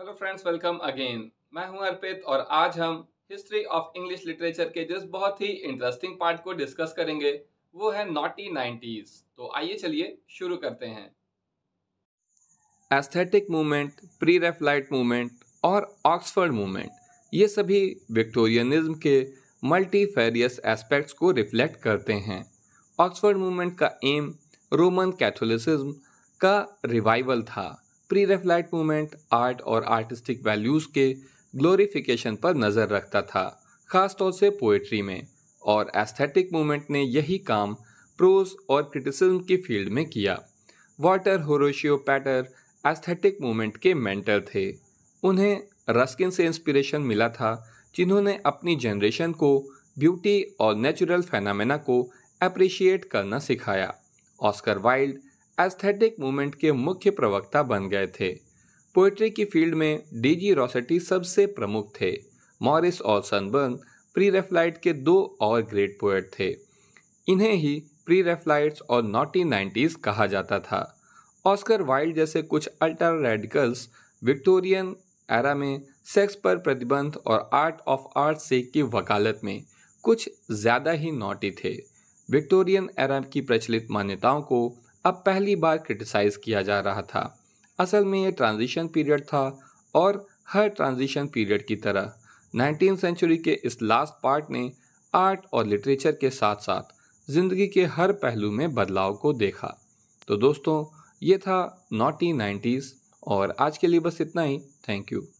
hello friends welcome again मैं हूं अर्पित और आज हम हिस्ट्री ऑफ इंग्लिश लिटरेचर के जिस बहुत ही इंटरेस्टिंग पार्ट को डिस्कस करेंगे वो है नॉटी नाइन्टीज तो आइए चलिए शुरू करते हैं aesthetic movement pre Raphaelite movement और ऑक्सफर्ड मूवमेंट ये सभी विक्टोरियनिज्म के मल्टीफेरियस एस्पेक्ट्स को रिफ्लेक्ट करते हैं ऑक्सफर्ड मूवमेंट का एम रोमन कैथोलिसिज्म का रिवाइवल था प्री रेफ्लाइट मूवमेंट आर्ट और आर्टिस्टिक वैल्यूज़ के ग्लोरिफिकेशन पर नज़र रखता था खासतौर से पोएट्री में और एस्थेटिक मूवमेंट ने यही काम प्रोज और क्रिटिसिज्म की फील्ड में किया Walter Horatio Pater aesthetic movement के मेंटर थे उन्हें रस्किन से इंस्पिरेशन मिला था जिन्होंने अपनी जनरेशन को ब्यूटी और नेचुरल फेनामेना को अप्रिशिएट करना सिखाया ऑस्कर वाइल्ड एस्थेटिक मूवमेंट के मुख्य प्रवक्ता बन गए थे पोइट्री की फील्ड में डीजी रॉसेटी सबसे प्रमुख थे मॉरिस और सनबर्न प्री रेफलाइट के दो और ग्रेट पोएट थे इन्हें ही प्री रेफ्लाइट्स और नॉटी नाइन्टीज़ कहा जाता था ऑस्कर वाइल्ड जैसे कुछ अल्टर रेडिकल्स विक्टोरियन एरा में सेक्स पर प्रतिबंध और आर्ट ऑफ आर्ट से की वकालत में कुछ ज़्यादा ही नोटी थे विक्टोरियन एरा की प्रचलित मान्यताओं को अब पहली बार क्रिटिसाइज़ किया जा रहा था असल में ये ट्रांजिशन पीरियड था और हर ट्रांजिशन पीरियड की तरह नाइनटीन सेंचुरी के इस लास्ट पार्ट ने आर्ट और लिटरेचर के साथ साथ ज़िंदगी के हर पहलू में बदलाव को देखा तो दोस्तों ये था नॉटी नाइन्टीज़ और आज के लिए बस इतना ही थैंक यू